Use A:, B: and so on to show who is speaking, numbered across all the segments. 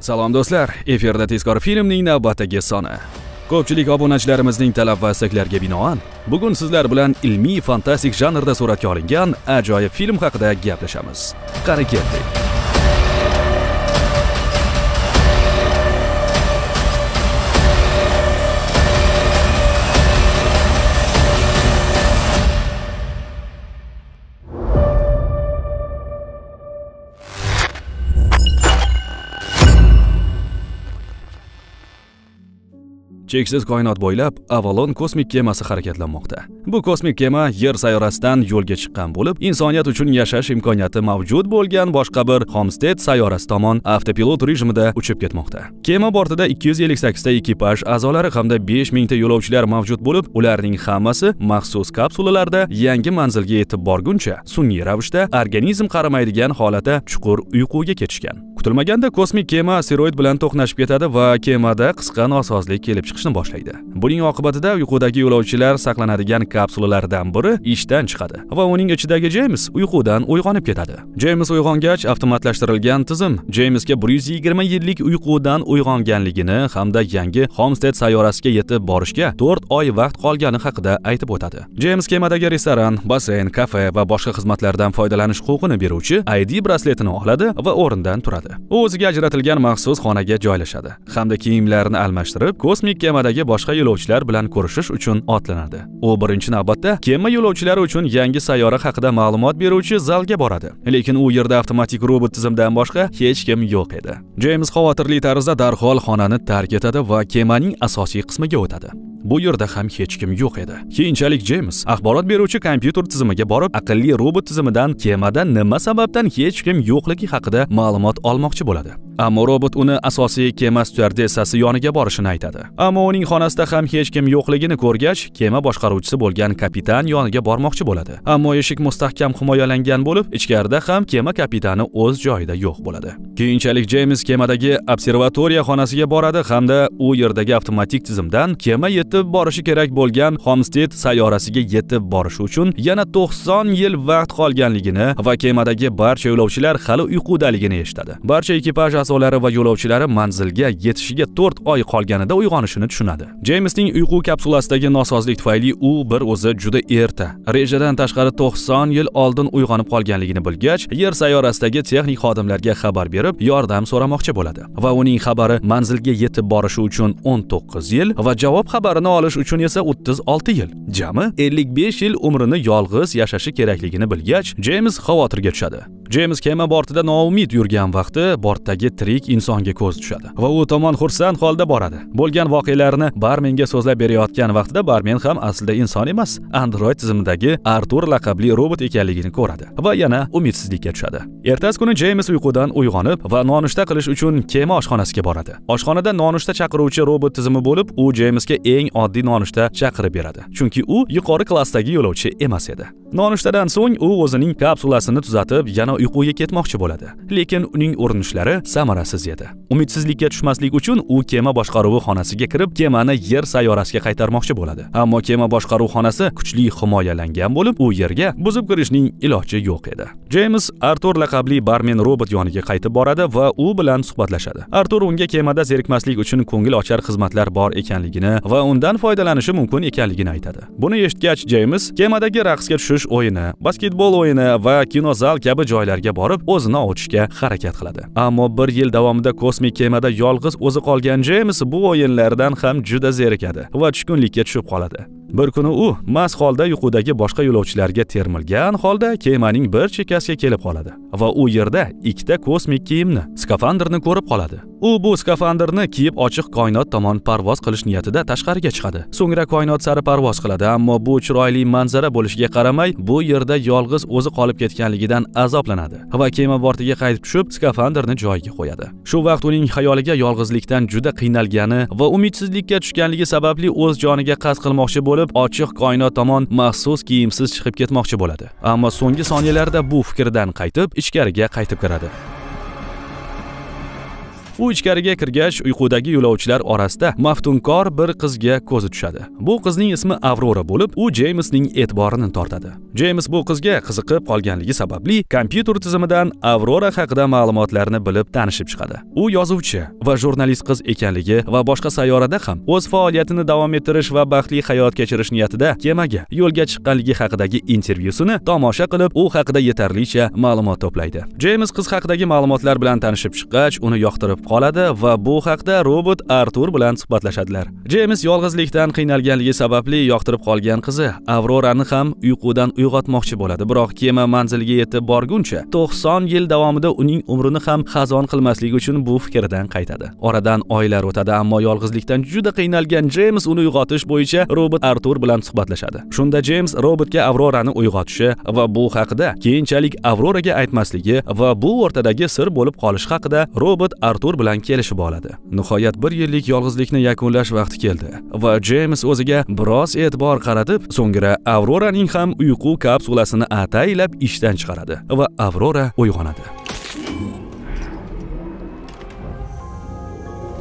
A: Salom do'stlar, efirda tezkor filmning navbatdagi soni. Ko'pchilik obunachilarimizning talab va istaklariga binoan, bugun sizlar bilan ilmiy fantastik janrda suratga olingan ajoyib film haqida gaplashamiz. Qani keldik cheksiz koinot bo'ylab avalon kosmik kemasi harakatlanmoqda bu kosmik kema yer sayyorasidan yo'lga chiqqan bo'lib insoniyat uchun yashash imkoniyati mavjud bo'lgan boshqa bir homsted sayyorasi tomon avtopilot rejimida uchib ketmoqda kema bortida 258 ta ekipaj a'zolari hamda 5000 mingta yo'lovchilar mavjud bo'lib ularning hammasi maxsus kapsulalarda yangi manzilga yetib borguncha sun'iy ravishda organizm qaramaydigan holatda chuqur uyquga ketishgan kutilmaganda kosmik kema asteroid bilan to'qnashib ketadi va kemada qisqa nosozlik kelib chiqadi chiqishni boshlaydi buning oqibatida uyqudagi yo'lovchilar saqlanadigan kapsulalardan biri ishdan chiqadi va uning ichidagi jeyms uyqudan uyg'onib ketadi jeyms uyg'ongach avtomatlashtirilgan tizim jeymsga bir yuz yigirma yillik uyqudan uyg'onganligini hamda yangi homsted sayyorasiga yetib borishga to'rt oy vaqt qolgani haqida aytib o'tadi jeyms kemadagi restoran basseyn kafe va boshqa xizmatlardan foydalanish huquqini beruvchi id brasletini oladi va o'rnidan turadi u o'ziga ajratilgan maxsus xonaga joylashadi hamda kiyimlarini almashtirib kosmik kemadagi boshqa yo'lovchilar bilan ko'rishish uchun otlanadi u birinchi navbatda kema yo'lovchilari uchun yangi sayyora haqida ma'lumot beruvchi zalga boradi lekin u yerda avtomatik robot tizimdan boshqa hech kim yo'q edi jeyms xavotirli tarzda darhol xonani tark etadi va kemaning asosiy qismiga o'tadi bu yerda ham hech kim yo'q edi keyinchalik jeyms axborot beruvchi kompyuter tizimiga borib aqlli robot tizimidan kemada nima sababdan hech kim yo'qligi haqida ma'lumot olmoqchi bo'ladi ammo robot uni asosiy kema styardessasi yoniga borishini aytadi ammo uning xonasida ham hech kim yo'qligini ko'rgach kema boshqaruvchisi bo'lgan kapitan yoniga bormoqchi bo'ladi ammo eshik mustahkam himoyalangan bo'lib ichkarida ham kema kapitani o'z joyida yo'q bo'ladi keyinchalik jeyms kemadagi observatoriya xonasiga boradi hamda u yerdagi avtomatik tizimdan kema yetib borishi kerak bo'lgan homsted sayyorasiga yetib borishi uchun yana to'qson yil vaqt qolganligini va kemadagi barcha yo'lovchilar hali uyqudaligini eshitadi barcha ekipaj a'zolari va yo'lovchilari manzilga yetishiga 4 oy qolganida uyg'onishini tushunadi jeymsning uyqu kapsulasidagi nosozlik tufayli u bir o'zi juda erta rejadan tashqari 90 yil oldin uyg'onib qolganligini bilgach yer sayyorasidagi texnik xodimlarga xabar berib yordam so'ramoqchi bo'ladi va uning xabari manzilga yetib borishi uchun 19 yil va javob xabarini olish uchun esa 36 yil jami 55 yil umrini yolg'iz yashashi kerakligini bilgach jeyms xavotirga tushadi jeyms kema bortida noumid yurgan vaqti bortdagi tirik insonga ko'z tushadi va u tomon xursand holda boradi bo'lgan voqealarni barmenga so'zlab berayotgan vaqtida barmen ham aslida inson emas android tizimidagi artur laqabli robot ekanligini ko'radi va yana umidsizlikka tushadi ertasi kuni jeyms uyqudan uyg'onib va nonushta qilish uchun kema oshxonasiga boradi oshxonada nonushta chaqiruvchi robot tizimi bo'lib u jeymsga eng oddiy nonushta chaqirib beradi chunki u yuqori klassdagi yo'lovchi emas edi nonushtadan so'ng u o'zining kapsulasini tuzatib yana uyquga ketmoqchi bo'ladi lekin uning urinishlari samarasiz edi umidsizlikka tushmaslik uchun u kema boshqaruvi xonasiga kirib kemani yer sayyorasiga qaytarmoqchi bo'ladi ammo kema boshqaruv xonasi kuchli himoyalangan bo'lib u yerga buzib kirishning iloji yo'q edi jeyms artur laqabli barmen robot yoniga qaytib boradi va u bilan suhbatlashadi artur unga kemada zerikmaslik uchun ko'ngil ochar xizmatlar bor ekanligini va undan foydalanishi mumkin ekanligini aytadi buni eshitgach jeyms kemadagi raqsga tushish o'yini basketbol o'yini va kinozal kabi joylar joylarga borib o'zini ovutishga harakat qiladi ammo bir yil davomida kosmik kemada yolg'iz o'zi qolgan jeyms bu o'yinlardan ham juda zerikadi va tushkunlikka tushib qoladi bir kuni u mast holda uyqudagi boshqa yo'lovchilarga termilgan holda kemaning bir chekkasiga kelib qoladi va u yerda ikkita kosmik kiyimni skafandrni ko'rib qoladi u bu skafandrni kiyib ochiq koinot tomon parvoz qilish niyatida tashqariga chiqadi so'ngra koinot sari parvoz qiladi ammo bu chiroyli manzara bo'lishiga qaramay bu yerda yolg'iz o'zi qolib ketganligidan azoblanadi va kema bortiga qaytib tushib skafandrni joyiga qo'yadi shu vaqt uning xayoliga yolg'izlikdan juda qiynalgani va umidsizlikka tushganligi sababli o'z joniga qasd qilmoqchi bo'lib ochiq koinot tomon maxsus kiyimsiz chiqib ketmoqchi bo'ladi ammo so'nggi soniyalarda bu fikrdan qaytib ichkariga qaytib kiradi u ichkariga kirgach uyqudagi yo'lovchilar orasida maftunkor bir qizga ko'zi tushadi bu qizning ismi avrora bo'lib u jeymsning e'tiborini tortadi jeyms bu qizga qiziqib qolganligi sababli kompyuter tizimidan avrora haqida ma'lumotlarni bilib tanishib chiqadi u yozuvchi va jurnalist qiz ekanligi va boshqa sayyorada ham o'z faoliyatini davom ettirish va baxtli hayot kechirish niyatida kemaga yo'lga chiqqanligi haqidagi intervyusini tomosha qilib u haqida yetarlicha ma'lumot to'playdi jeyms qiz haqidagi ma'lumotlar bilan tanishib chiqqach uni yoqtirib qoladi va bu haqda robot artur bilan suhbatlashadilar jeyms yolg'izlikdan qiynalganligi sababli yoqtirib qolgan qizi avrorani ham uyqudan uyg'otmoqchi bo'ladi biroq kema manzilga yetib borguncha 90 yil davomida uning umrini ham xazon qilmasligi uchun bu fikridan qaytadi oradan oylar o'tadi ammo yolg'izlikdan juda qiynalgan jeyms uni uyg'otish bo'yicha robot artur bilan suhbatlashadi shunda jeyms robotga avrorani uyg'otishi va bu haqida keyinchalik avroraga aytmasligi va bu o'rtadagi sir bo'lib qolishi haqida robot artur bilan kelishib oladi nihoyat bir yillik yolg'izlikni yakunlash vaqti keldi va jeyms o'ziga biroz e'tibor qaratib so'ngra avroraning ham uyqu kapsulasini ataylab ishdan chiqaradi va avrora uyg'onadi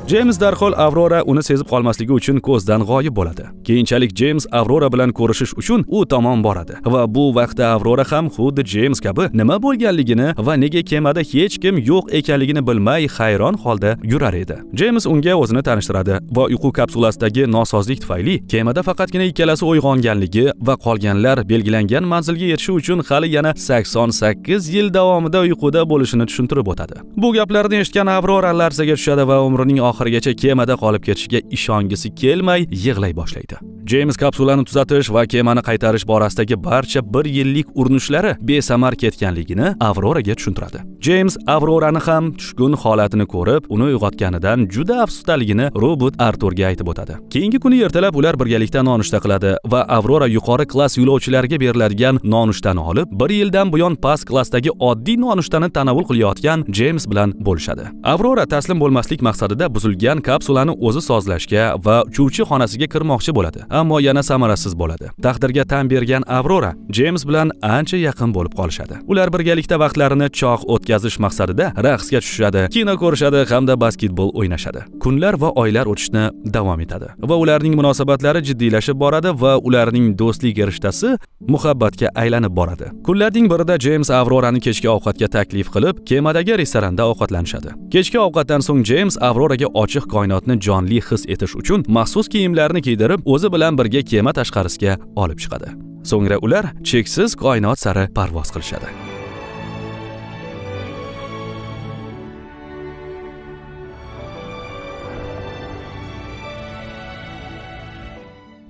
A: jeyms darhol avrora uni sezib qolmasligi uchun ko'zdan g'oyib bo'ladi keyinchalik jeyms avrora bilan ko'rishish uchun u tomon boradi va bu vaqtda avrora ham xuddi jeyms kabi nima bo'lganligini va nega kemada hech kim yo'q ekanligini bilmay hayron holda yurar edi jeyms unga o'zini tanishtiradi va uyqu kapsulasidagi nosozlik tufayli kemada faqatgina ikkalasi uyg'onganligi va qolganlar belgilangan manzilga yetishi uchun hali yana 88 yil davomida uyquda bo'lishini tushuntirib o'tadi bu gaplarni eshitgan avrora larzaga tushadi va umrining oxirigacha kemada qolib ketishiga ishongisi kelmay yig'lay boshlaydi jeyms kapsulani tuzatish va kemani qaytarish borasidagi barcha bir yillik urinishlari besamar ketganligini avroraga tushuntiradi jeyms avrorani ham tushkun holatini ko'rib uni uyg'otganidan juda afsusdaligini robot arturga aytib o'tadi keyingi kuni ertalab ular birgalikda nonushta qiladi va avrora yuqori klass yo'lovchilarga beriladigan nonushtani olib bir yildan buyon past klassdagi oddiy nonushtani tanovul qilayotgan jeyms bilan bo'lishadi avrora taslim bo'lmaslik maqsadida cho'zilgan kapsulani o'zi sozlashga va uchuvchi xonasiga kirmoqchi bo'ladi ammo yana samarasiz bo'ladi taqdirga tan bergan avrora jeyms bilan ancha yaqin bo'lib qolishadi ular birgalikda vaqtlarini chog' o'tkazish maqsadida raqsga tushishadi kino ko'rishadi hamda basketbol o'ynashadi kunlar va oylar o'tishni davom etadi va ularning munosabatlari jiddiylashib boradi va ularning do'stlik rishtasi muhabbatga aylanib boradi kunlarning birida jeyms avrorani kechki ovqatga taklif qilib kemadagi restoranda ovqatlanishadi kechki ovqatdan so'ng jeyms avroraga ochiq koinotni jonli his etish uchun maxsus kiyimlarni kiydirib o'zi bilan birga kema tashqarisiga olib chiqadi so'ngra ular cheksiz koinot sari parvoz qilishadi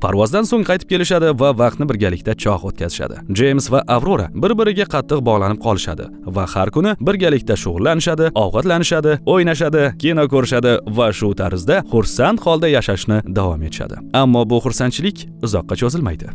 A: parvozdan so'ng qaytib kelishadi va vaqtni birgalikda choq o'tkazishadi jeyms va avrora bir biriga qattiq bog'lanib qolishadi va har kuni birgalikda shug'ullanishadi ovqatlanishadi o'ynashadi kino ko'rishadi va shu tarzda xursand holda yashashni davom etishadi ammo bu xursandchilik uzoqqa cho'zilmaydi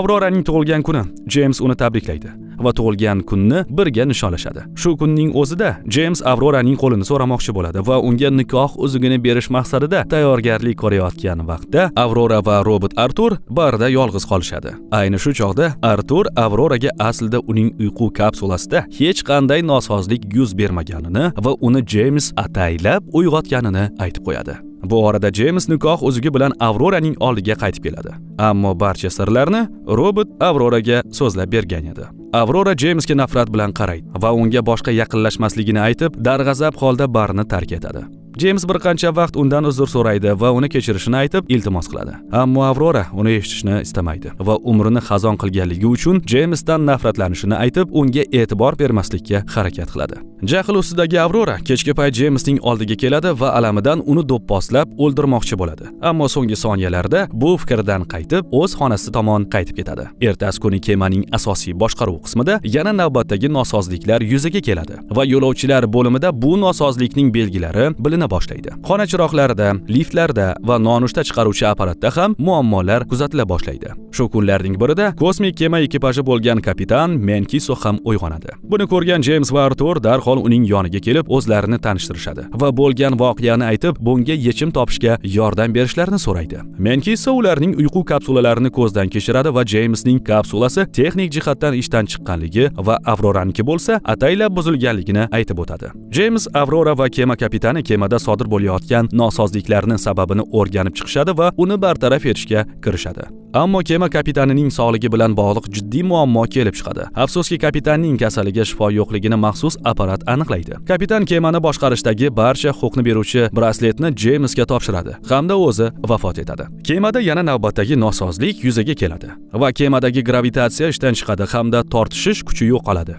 A: avroraning tug'ilgan kuni jeyms uni tabriklaydi va tug'ilgan kunni birga nishonlashadi shu kunning o'zida jeyms avroraning qo'lini so'ramoqchi bo'ladi va unga nikoh uzugini berish maqsadida tayyorgarlik ko'rayotgan vaqtda avrora va robot artur barda yolg'iz qolishadi ayni shu chog'da artur avroraga aslida uning uyqu kapsulasida hech qanday nosozlik yuz bermaganini va uni jeyms ataylab uyg'otganini aytib qo'yadi bu orada jeyms nikoh uzugi bilan avroraning oldiga qaytib keladi ammo barcha sirlarni robot avroraga so'zlab bergan edi avrora jeymsga nafrat bilan qaraydi va unga boshqa yaqinlashmasligini aytib darg'azab holda barni tark etadi jeyms bir qancha vaqt undan uzr so'raydi va uni kechirishini aytib iltimos qiladi ammo avrora uni eshitishni istamaydi va umrini xazon qilganligi uchun jeymsdan nafratlanishini aytib unga e'tibor bermaslikka harakat qiladi jahl ustidagi avrora kechki payt jeymsning oldiga keladi va alamidan uni do'pposlab o'ldirmoqchi bo'ladi ammo so'nggi soniyalarda bu fikrdan qaytib o'z xonasi tomon qaytib ketadi ertasi kuni kemaning asosiy boshqaruv qismida yana navbatdagi nosozliklar yuzaga keladi va yo'lovchilar bo'limida bu nosozlikning belgilari bilina boshlaydi xona chiroqlarida liftlarda va nonushta chiqaruvchi apparatda ham muammolar kuzatila boshlaydi shu kunlarning birida kosmik kema ekipaji bo'lgan kapitan menkiso ham uyg'onadi buni ko'rgan jeyms va artur darhol uning yoniga kelib o'zlarini tanishtirishadi va bo'lgan voqeani aytib bunga yechim topishga yordam berishlarini so'raydi menkiso ularning uyqu kapsulalarini ko'zdan kechiradi va jeymsning kapsulasi texnik jihatdan ishdan chiqqanligi va avroraniki bo'lsa ataylab buzilganligini aytib o'tadi jeyms avrora va kema kapitani kema sohada sodir bo'layotgan nosozliklarni sababini o'rganib chiqishadi va uni bartaraf etishga kirishadi ammo kema kapitanining sog'ligi bilan bog'liq jiddiy muammo kelib chiqadi afsuski kapitanning kasaliga shifo yo'qligini maxsus apparat aniqlaydi kapitan kemani boshqarishdagi barcha huquqni beruvchi brasletni jeymsga topshiradi hamda o'zi vafot etadi kemada yana navbatdagi nosozlik yuzaga keladi va kemadagi gravitatsiya ishdan chiqadi hamda tortishish kuchi yo'qoladi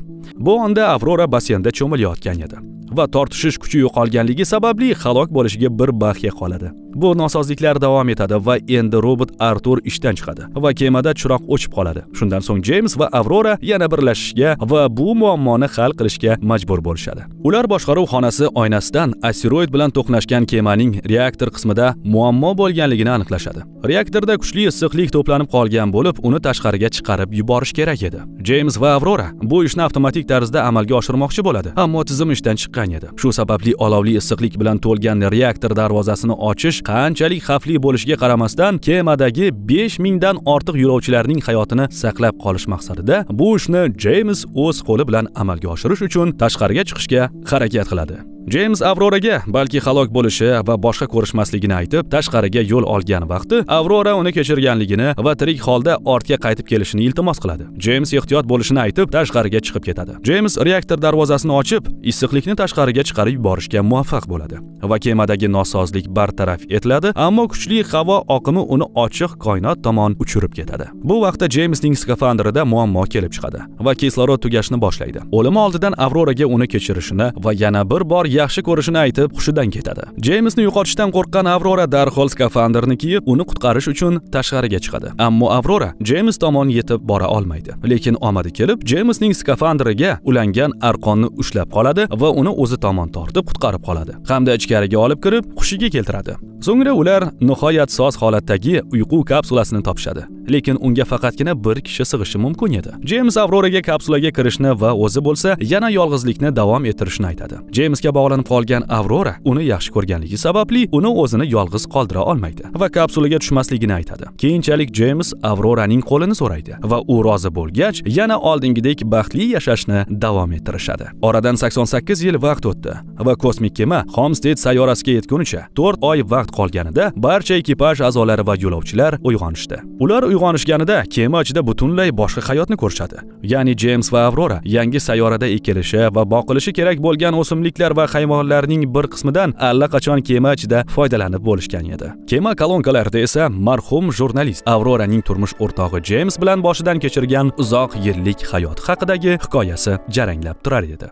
A: bu onda avrora basseynda cho'milayotgan edi va tortishish kuchi yo'qolganligi sababli halok bo'lishiga bir baxya qoladi bu nosozliklar davom etadi va endi robot artur ishdan chiqadi va kemada chiroq o'chib qoladi shundan so'ng jeyms va avrora yana birlashishga va bu muammoni hal qilishga majbur bo'lishadi ular boshqaruv xonasi oynasidan asteroid bilan to'qnashgan kemaning reaktor qismida muammo bo'lganligini aniqlashadi reaktorda kuchli issiqlik to'planib qolgan bo'lib uni tashqariga chiqarib yuborish kerak edi jeyms va avrora bu ishni avtomatik tarzda amalga oshirmoqchi bo'ladi ammo tizim ishdan chiqqan chiqqan edi shu sababli olovli issiqlik bilan to'lgan reaktor darvozasini ochish qanchalik xavfli bo'lishiga qaramasdan kemadagi besh mingdan ortiq yo'lovchilarning hayotini saqlab qolish maqsadida bu ishni jeyms o'z qo'li bilan amalga oshirish uchun tashqariga chiqishga harakat qiladi Джеймс avroraga balki халок bo'lishi va boshqa ko'rishmasligini aytib tashqariga yo'l olgan vaqti Аврора uni kechirganligini va tirik holda ortga qaytib kelishini iltimos qiladi Джеймс ehtiyot bo'lishini aytib tashqariga chiqib ketadi Джеймс reaktor darvozasini ochib issiqlikni tashqariga chiqarib yuborishga muvaffaq bo'ladi va kemadagi nosozlik bartaraf etiladi ammo kuchli havo oqimi uni ochiq koinot tomon uchirib ketadi bu vaqtda Джеймснинг skafandrida muammo kelib chiqadi va kislorod tugashni boshlaydi Ўлими oldidan avroraga uni kechirishini va yana bir bor yaxshi ko'rishini aytib hushidan ketadi jeymsni yo'qotishdan qo'rqqan avrora darhol skafandrni kiyib uni qutqarish uchun tashqariga chiqadi ammo avrora jeyms tomon yetib bora olmaydi lekin omadi kelib jeymsning skafandriga ulangan arqonni ushlab qoladi va uni o'zi tomon tortib qutqarib qoladi hamda ichkariga olib kirib hushiga keltiradi so'ngra ular nihoyat soz holatdagi uyqu kapsulasini topishadi lekin unga faqatgina bir kishi sig'ishi mumkin edi jeyms avroraga kapsulaga kirishni va o'zi bo'lsa yana yolg'izlikni davom ettirishni aytadi jeymsga bog'lanib qolgan avrora uni yaxshi ko'rganligi sababli uni o'zini yolg'iz qoldira olmaydi va kapsulaga tushmasligini aytadi keyinchalik jeyms avroraning qo'lini so'raydi va u rozi bo'lgach yana oldingidek baxtli yashashni davom ettirishadi oradan sakson sakkiz yil vaqt o'tdi va kosmik kema homsted sayyorasiga yetgunicha to'rt oy vaqt qolganida barcha ekipaj a'zolari va yo'lovchilar uyg'onishdi ular uyg'onishganida kema ichida butunlay boshqa hayotni ko'rishadi ya'ni jeyms va avrora yangi sayyorada ekilishi va boqilishi kerak bo'lgan o'simliklar va hayvonlarning bir qismidan allaqachon kema ichida foydalanib bo'lishgan edi kema kolonkalarida esa marhum jurnalist avroraning turmush o'rtog'i jeyms bilan boshidan kechirgan uzoq yillik hayot haqidagi hikoyasi jaranglab turar edi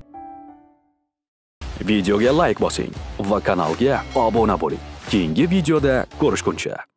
A: videoga layk like bosing va kanalga obuna bo'ling keyingi videoda ko'rishguncha